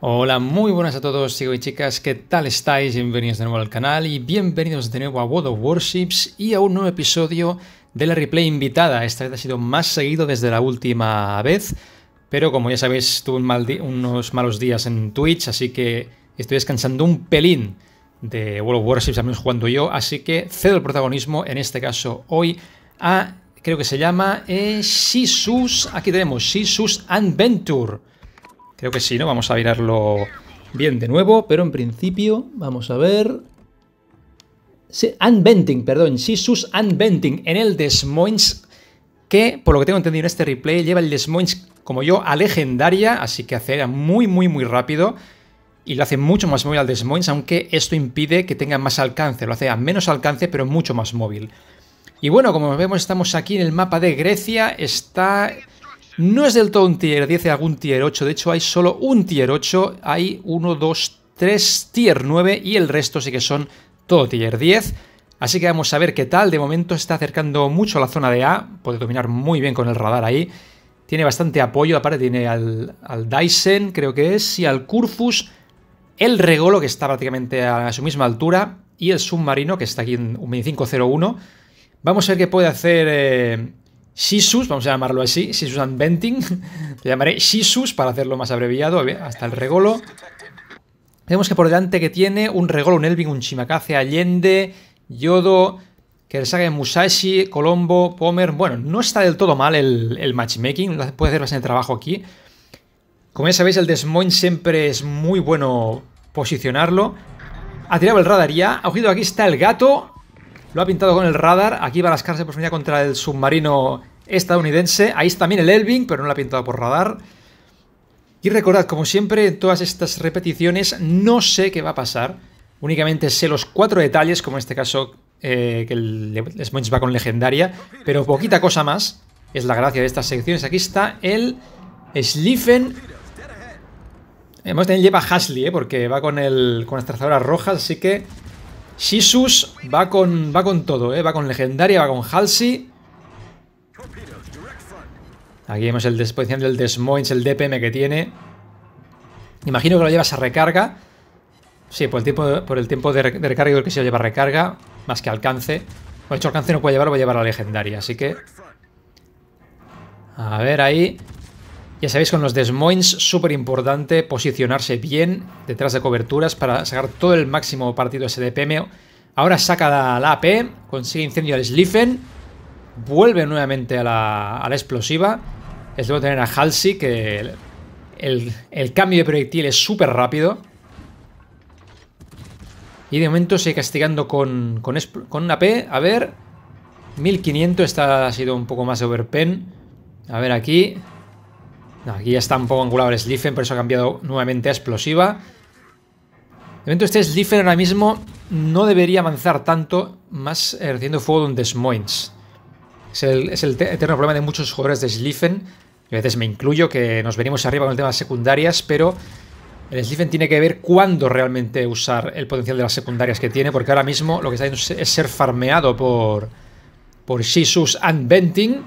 Hola, muy buenas a todos chicos y chicas, ¿qué tal estáis? Bienvenidos de nuevo al canal y bienvenidos de nuevo a World of Warships y a un nuevo episodio de la replay invitada. Esta vez ha sido más seguido desde la última vez, pero como ya sabéis tuve unos malos días en Twitch, así que estoy descansando un pelín de World of Warships, al menos jugando yo, así que cedo el protagonismo, en este caso hoy, a, creo que se llama, eh, Shisus, aquí tenemos, Shisus Adventure. Creo que sí, ¿no? Vamos a mirarlo bien de nuevo, pero en principio vamos a ver... Unventing, perdón. perdón, sus Unventing en el Desmoins. que por lo que tengo entendido en este replay lleva el Desmoins, como yo, a legendaria, así que acelera muy, muy, muy rápido y lo hace mucho más móvil al Desmoins. aunque esto impide que tenga más alcance, lo hace a menos alcance, pero mucho más móvil. Y bueno, como vemos, estamos aquí en el mapa de Grecia, está no es del todo un tier 10 algún tier 8. De hecho, hay solo un tier 8. Hay 1, 2, 3 tier 9 y el resto sí que son todo tier 10. Así que vamos a ver qué tal. De momento está acercando mucho a la zona de A. Puede dominar muy bien con el radar ahí. Tiene bastante apoyo. Aparte tiene al, Dyson, creo que es, y al Curfus. El Regolo, que está prácticamente a su misma altura. Y el Submarino, que está aquí en un 2501. Vamos a ver qué puede hacer eh, Shisus, vamos a llamarlo así, Shisus Adventing, le llamaré Shisus para hacerlo más abreviado, ¿eh? hasta el regolo. Vemos que por delante que tiene un regolo, un elving, un Shimakaze, Allende, Yodo, que Kersage, Musashi, Colombo, Pomer. Bueno, no está del todo mal el, matchmaking, puede hacer bastante trabajo aquí. Como ya sabéis, el Desmoin siempre es muy bueno posicionarlo. Ha tirado el radar ya. Ojito, aquí está el gato. Lo ha pintado con el radar. Aquí va a rascarse de profundidad contra el submarino estadounidense. Ahí está también el Elving, pero no la ha pintado por radar. Y recordad, como siempre, en todas estas repeticiones no sé qué va a pasar. Únicamente sé los cuatro detalles, como en este caso eh, que el Sponge va con legendaria, pero poquita cosa más. Es la gracia de estas secciones. Aquí está el Sliffen. Eh, Además también lleva Hasley, eh, porque va con, el, con las trazadoras rojas, así que Shisus va con, va con todo, eh, va con legendaria, va con Halsey. Aquí vemos el disposición del Desmoins, el DPM que tiene. Imagino que lo llevas a recarga. Sí, por el tiempo, por el tiempo de, recargo recarga creo que se lo lleva a recarga, más que alcance. Por hecho, alcance no puede llevar, voy a llevar a la legendaria, así que... A ver, ahí... Ya sabéis, con los Desmoins, súper importante posicionarse bien detrás de coberturas para sacar todo el máximo partido de ese DPM. Ahora saca la, AP, consigue incendio al Sliffen, vuelve nuevamente a la explosiva es debo tener a Halsey, que el, cambio de proyectil es súper rápido. Y de momento sigue castigando con, con, una P. A ver. 1500. Esta ha sido un poco más de overpen. A ver aquí. aquí ya está un poco angulado el Sliffen, por eso ha cambiado nuevamente a explosiva. De momento este Sliffen ahora mismo no debería avanzar tanto, más haciendo fuego donde un Es el, es el eterno problema de muchos jugadores de Sliffen, a veces me incluyo, que nos venimos arriba con el tema de las secundarias, pero el Sliffen tiene que ver cuándo realmente usar el potencial de las secundarias que tiene, porque ahora mismo lo que está haciendo es ser farmeado por, por Shisus and Benting.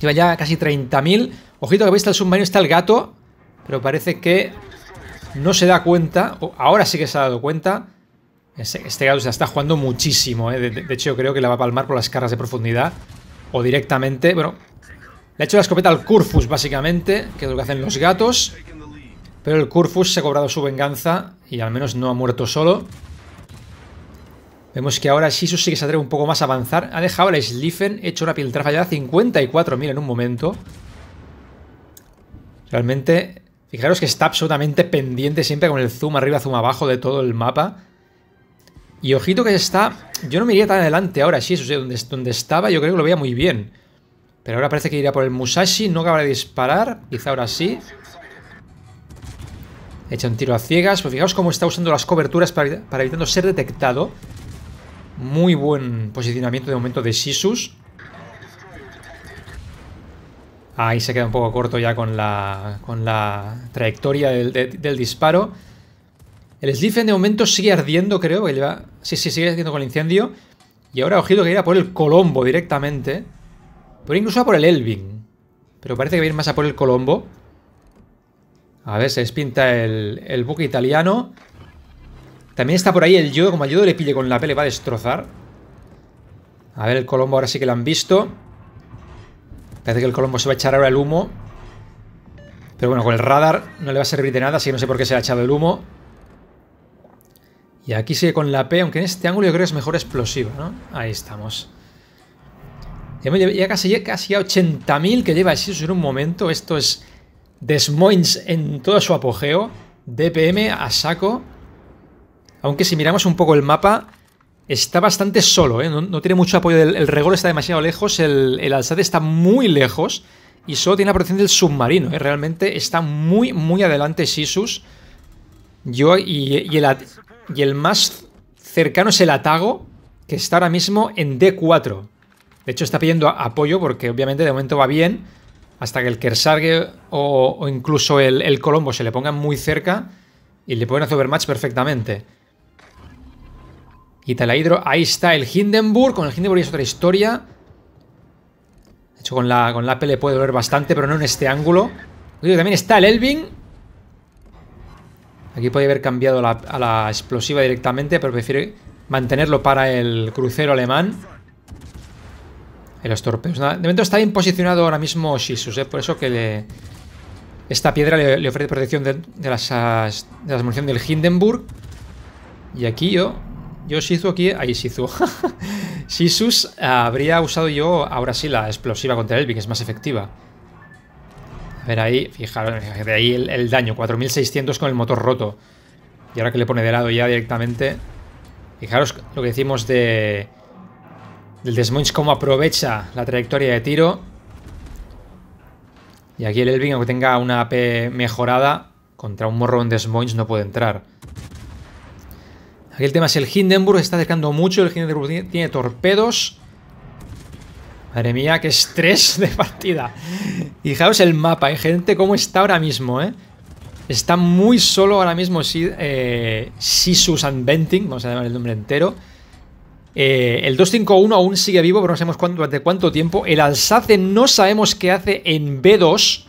Lleva ya casi 30.000. Ojito que veis, está el submarino, está el gato, pero parece que no se da cuenta, o ahora sí que se ha dado cuenta. Este, este gato se está jugando muchísimo, ¿eh? de, hecho yo creo que la va a palmar por las cargas de profundidad, o directamente, bueno, le ha hecho la escopeta al Curfus, básicamente, que es lo que hacen los gatos. Pero el Kurfus se ha cobrado su venganza y al menos no ha muerto solo. Vemos que ahora Shisu sí que se atreve un poco más a avanzar. Ha dejado la Sliffen, hecho una piltrafa ya 54.000 en un momento. Realmente, fijaros que está absolutamente pendiente siempre con el zoom arriba, zoom abajo de todo el mapa. Y ojito que está... Yo no me tan adelante ahora, eso ¿sí? donde estaba yo creo que lo veía muy bien. Pero ahora parece que irá por el Musashi. No acaba de disparar. Quizá ahora sí. Echa un tiro a ciegas. Pues fijaos cómo está usando las coberturas para, para evitando ser detectado. Muy buen posicionamiento de momento de Sisus. Ahí se queda un poco corto ya con la, con la trayectoria del, disparo. El Sliffen de momento sigue ardiendo, creo. Que va... Sí, sí, sigue ardiendo con el incendio. Y ahora, ojito, que irá por el Colombo directamente. Pero incluso a por el Elvin. Pero parece que ir más a por el Colombo. A ver, se despinta el, el buque italiano. También está por ahí el Yodo. Como el Yodo le pille con la pele, va a destrozar. A ver, el Colombo ahora sí que lo han visto. Parece que el Colombo se va a echar ahora el humo. Pero bueno, con el radar no le va a servir de nada, así que no sé por qué se ha echado el humo. Y aquí sigue con la P, aunque en este ángulo yo creo que es mejor explosivo. ¿no? Ahí estamos. Ya, casi, casi a 80.000 que lleva Sisus en un momento. Esto es Des en todo su apogeo. DPM a saco. Aunque si miramos un poco el mapa, está bastante solo. ¿eh? No, tiene mucho apoyo. El, regol está demasiado lejos. El, Alzate está muy lejos. Y solo tiene la protección del submarino. ¿eh? Realmente está muy, muy adelante Sisus. Yo y, el, y el más cercano es el Atago, que está ahora mismo en D4. De hecho, está pidiendo apoyo porque obviamente de momento va bien. Hasta que el Kersarge o, incluso el, Colombo se le pongan muy cerca y le pueden hacer overmatch perfectamente. Quita la hidro. Ahí está el Hindenburg. Con el Hindenburg es otra historia. De hecho, con la, con la AP le puede doler bastante, pero no en este ángulo. También está el Elvin. Aquí puede haber cambiado a la explosiva directamente, pero prefiere mantenerlo para el crucero alemán los torpedos. de momento está bien posicionado ahora mismo Shisus, ¿eh? por eso que le, esta piedra le, ofrece protección de, las, de munición del Hindenburg. Y aquí yo, yo Shizu aquí, ahí Shizu. Shisus habría usado yo ahora sí la explosiva contra que es más efectiva. A ver ahí, fijaros, de ahí el daño, 4600 con el motor roto. Y ahora que le pone de lado ya directamente... Fijaros lo que decimos de el Desmunch como aprovecha la trayectoria de tiro. Y aquí el Elving aunque tenga una AP mejorada, contra un morro en Desmunch no puede entrar. Aquí el tema es el Hindenburg, está acercando mucho. El Hindenburg tiene, torpedos. Madre mía, qué estrés de partida. Fijaos el mapa, ¿eh? gente, cómo está ahora mismo, ¿eh? Está muy solo ahora mismo si, eh, Sisus and Venting, vamos a llamar el nombre entero. Eh, el 251 aún sigue vivo, pero no sabemos durante cuánto tiempo. El Alsace no sabemos qué hace en B2,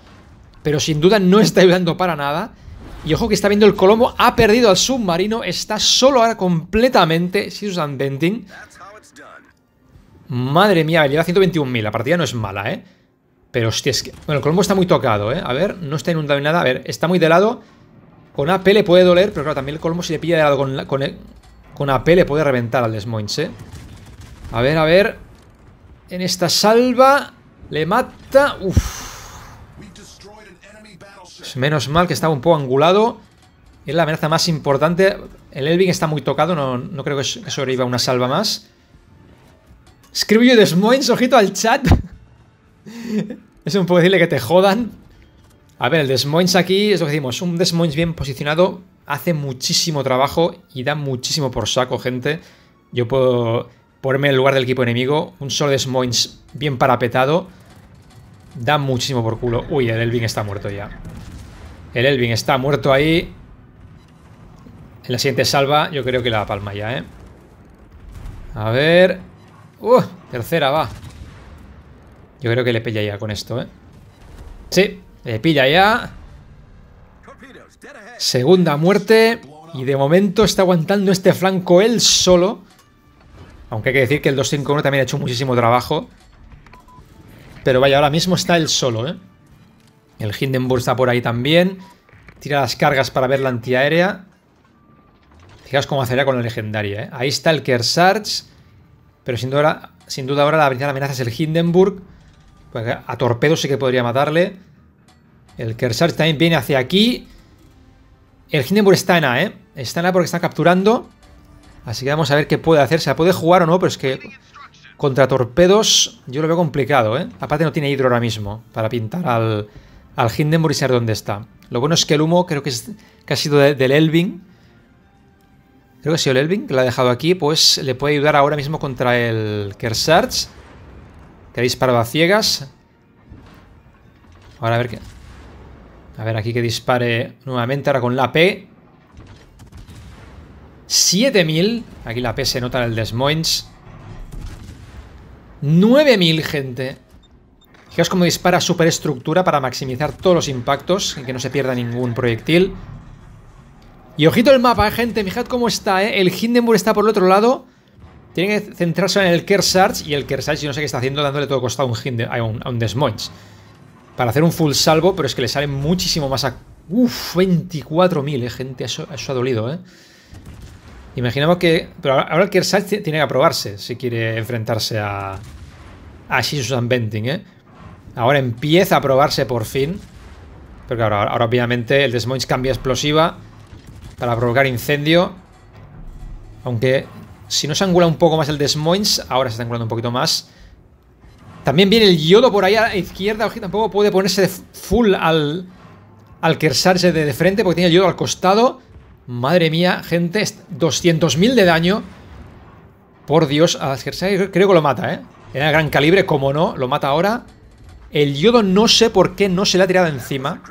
pero sin duda no está ayudando para nada. Y ojo que está viendo el Colombo, ha perdido al submarino, está solo ahora completamente un venting? Madre mía, lleva 121.000, la partida no es mala, ¿eh? Pero hostia, es que... Bueno, el Colombo está muy tocado, ¿eh? A ver, no está inundado en nada, a ver, está muy de lado. Con AP le puede doler, pero claro, también el Colombo se le pilla de lado con, él. con el... Con AP le puede reventar al Desmoins, ¿eh? A ver, a ver. En esta salva. Le mata. Pues menos mal que estaba un poco angulado. Es la amenaza más importante. El Elvin está muy tocado. No, creo que sobreviva una salva más. ¿Escribió yo Desmoins, ojito al chat. Es un poco decirle que te jodan. A ver, el Desmoins aquí, es lo que decimos, un Desmoins bien posicionado hace muchísimo trabajo y da muchísimo por saco, gente. Yo puedo ponerme en el lugar del equipo enemigo. Un solo de Smoins bien parapetado. Da muchísimo por culo. Uy, el Elvin está muerto ya. El Elvin está muerto ahí. En la siguiente salva yo creo que la palma ya, ¿eh? A ver... ¡Uh! Tercera, va. Yo creo que le pilla ya con esto, ¿eh? Sí, le pilla ya. Segunda muerte. Y de momento está aguantando este flanco él solo. Aunque hay que decir que el 251 también ha hecho muchísimo trabajo. Pero vaya, ahora mismo está él solo, ¿eh? El Hindenburg está por ahí también. Tira las cargas para ver la antiaérea. Fijaos cómo hacería con la legendaria, ¿eh? Ahí está el Kersarge. Pero sin duda, ahora, la principal amenaza es el Hindenburg. a torpedo sí que podría matarle. El Kersarge también viene hacia aquí. El Hindenburg está en A, ¿eh? Está en A porque está capturando. Así que vamos a ver qué puede hacer. Se la puede jugar o no, pero es que contra torpedos yo lo veo complicado, ¿eh? Aparte no tiene hidro ahora mismo para pintar al, al Hindenburg y saber dónde está. Lo bueno es que el humo creo que, es, ha sido del Elvin. Creo que ha sido el Elving, que lo ha dejado aquí. Pues le puede ayudar ahora mismo contra el Kersarge. Que ha disparado a ciegas. Ahora a ver qué... A ver, aquí que dispare nuevamente, ahora con la P. 7000. Aquí la P se nota en el Desmoins. 9000, gente. Fijaos cómo dispara superestructura para maximizar todos los impactos y que no se pierda ningún proyectil. Y ojito el mapa, eh, gente. Fijad cómo está, ¿eh? El Hindenburg está por el otro lado. Tiene que centrarse en el Kersarge. Y el Kersarge, yo no sé qué está haciendo, dándole todo costado a un, Hinde, para hacer un full salvo, pero es que le sale muchísimo más a... Uf, 24.000, eh, gente, eso, ha dolido, ¿eh? Imaginamos que... Pero ahora, el satch tiene que aprobarse si quiere enfrentarse a... A Susan ¿eh? Ahora empieza a probarse por fin. Porque ahora, ahora obviamente el Desmoins cambia explosiva para provocar incendio. Aunque si no se angula un poco más el Desmoins, ahora se está angulando un poquito más. También viene el Yodo por ahí a la izquierda. ojo, tampoco puede ponerse full al, al de, frente porque tiene el Yodo al costado. Madre mía, gente. 200.000 de daño. Por Dios, al creo que lo mata, ¿eh? Era gran calibre, como no. Lo mata ahora. El Yodo no sé por qué no se le ha tirado encima.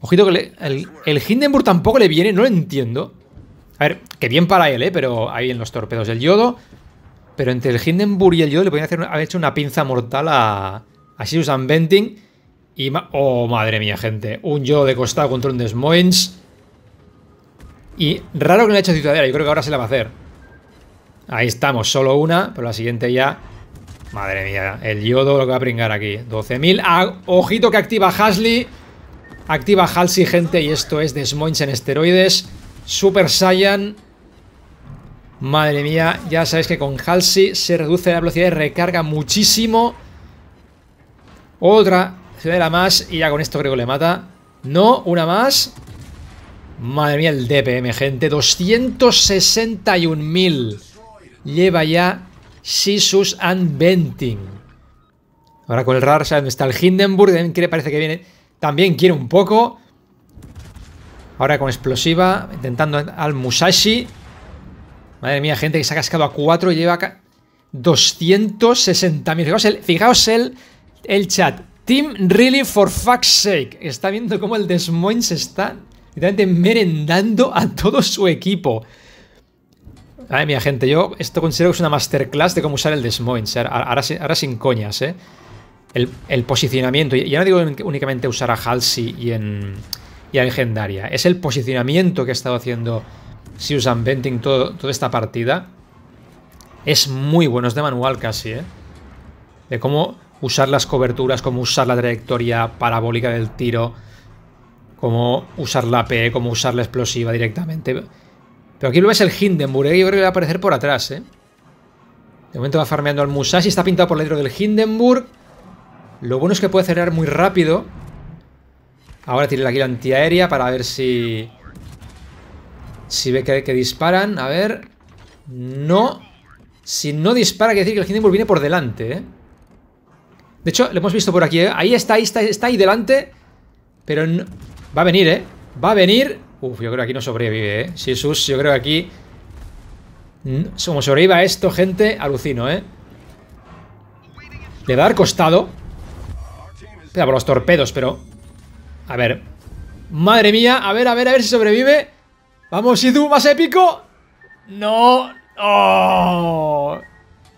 Ojito que el, Hindenburg tampoco le viene, no lo entiendo. A ver, que bien para él, ¿eh? Pero ahí en los torpedos del Yodo. Pero entre el Hindenburg y el yo le a hacer, haber hecho una pinza mortal a, a Susan Benting. Y oh, madre mía, gente. Un yo de costado contra un Desmoins. Y raro que no le haya hecho ciudadela. Yo creo que ahora se la va a hacer. Ahí estamos, solo una. Pero la siguiente ya. Madre mía, el yodo lo que va a pringar aquí. 12.000. Ah, ojito que activa Hasley. Activa Halsey, gente. Y esto es Desmoins en esteroides. Super Saiyan. Madre mía, ya sabéis que con Halsey se reduce la velocidad y recarga muchísimo. Otra ciudadela más y ya con esto creo que le mata. No, una más. Madre mía, el DPM, gente. 261.000. Lleva ya Sisus and Bentin Ahora con el RAR, ¿dónde Está el Hindenburg. parece que viene. También quiere un poco. Ahora con explosiva. Intentando al Musashi. Madre mía, gente que se ha cascado a 4 y lleva 260.000. Fijaos, el, el, chat. Team Really for fuck's sake. Está viendo cómo el Desmoines está literalmente merendando a todo su equipo. Madre mía, gente, yo esto considero que es una masterclass de cómo usar el Desmoines. Ahora, sin coñas, ¿eh? El, posicionamiento. Ya no digo únicamente usar a Halsey y en. y a Legendaria. Es el posicionamiento que ha estado haciendo usan Venting todo, toda esta partida es muy bueno, es de manual casi, ¿eh? De cómo usar las coberturas, cómo usar la trayectoria parabólica del tiro, cómo usar la P, cómo usar la explosiva directamente. Pero aquí lo ves el Hindenburg, ¿eh? yo creo que va a aparecer por atrás, ¿eh? De momento va farmeando al Musashi, está pintado por dentro del Hindenburg. Lo bueno es que puede acelerar muy rápido. Ahora tiene la la antiaérea para ver si si ve que, que disparan, a ver... No. Si no dispara, quiere decir que el Hindenburg viene por delante, ¿eh? De hecho, lo hemos visto por aquí, ¿eh? Ahí está, ahí está, está ahí delante. Pero va a venir, ¿eh? Va a venir. Uf, yo creo que aquí no sobrevive, ¿eh? Jesús, yo creo que aquí... Como sobreviva esto, gente, alucino, ¿eh? Le dar costado. Espera por los torpedos, pero... A ver. Madre mía, a ver, a ver, a ver si sobrevive. Vamos, tú más épico. No. Oh.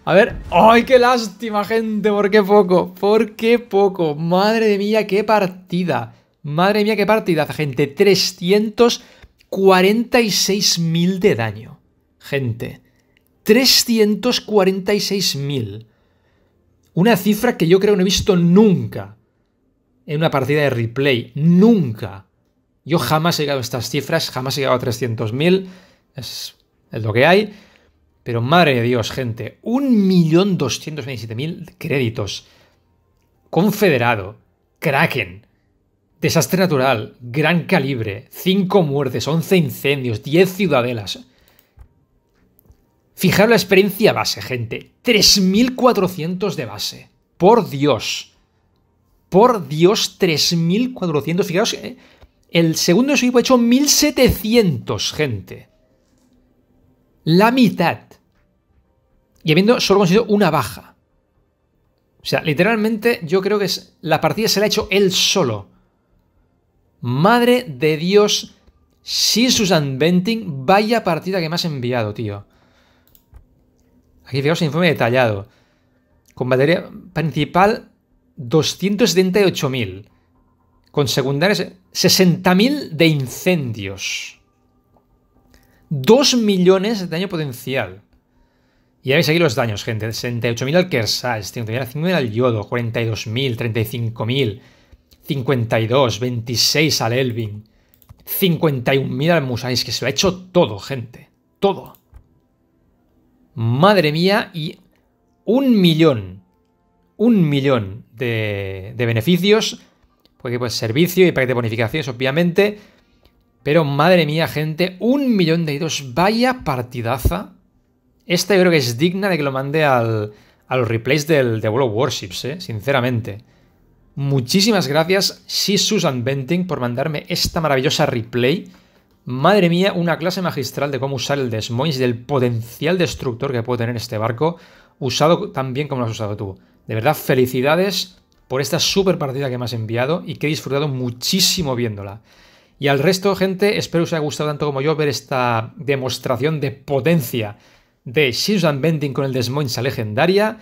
A ver. ¡Ay, qué lástima, gente! ¿Por qué poco? ¿Por qué poco? Madre mía, qué partida. Madre mía, qué partida, gente. 346.000 de daño. Gente. 346.000. Una cifra que yo creo que no he visto nunca en una partida de replay. Nunca. Yo jamás he llegado a estas cifras, jamás he llegado a 300.000, es, lo que hay. Pero madre de Dios, gente, 1.227.000 créditos. Confederado, Kraken, desastre natural, gran calibre, 5 muertes, 11 incendios, 10 ciudadelas. Fijaros la experiencia base, gente. 3.400 de base. Por Dios. Por Dios, 3.400. Fijaros, que el segundo de su equipo ha hecho 1700, gente. La mitad. Y habiendo solo conseguido una baja. O sea, literalmente yo creo que la partida se la ha hecho él solo. Madre de Dios, sin Susan Benting, vaya partida que me has enviado, tío. Aquí fijaos el informe detallado. Con batería principal 278.000 con secundarias, 60.000 de incendios. 2 millones de daño potencial. Y ya veis aquí los daños, gente. 68.000 al Kersage, 50.000 al Yodo, 42.000, 35.000, 52, 26 al Elvin, 51.000 al Musáis que se lo ha hecho todo, gente. Todo. Madre mía, y un millón, un millón de, de beneficios porque pues, pues servicio y paquete de bonificaciones, obviamente. Pero madre mía, gente, un millón de euros, vaya partidaza. Esta yo creo que es digna de que lo mande al, a los replays del, de World of Warships, eh, sinceramente. Muchísimas gracias, si Susan Benting, por mandarme esta maravillosa replay. Madre mía, una clase magistral de cómo usar el Desmoins y del potencial destructor que puede tener este barco, usado tan bien como lo has usado tú. De verdad, felicidades por esta super partida que me has enviado y que he disfrutado muchísimo viéndola. Y al resto, gente, espero os haya gustado tanto como yo ver esta demostración de potencia de and Bending con el Desmoinsa legendaria.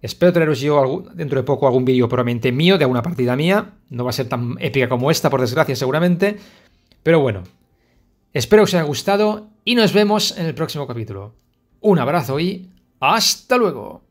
Espero traeros yo dentro de poco algún vídeo probablemente mío, de alguna partida mía. No va a ser tan épica como esta, por desgracia, seguramente. Pero bueno, espero que os haya gustado y nos vemos en el próximo capítulo. Un abrazo y hasta luego.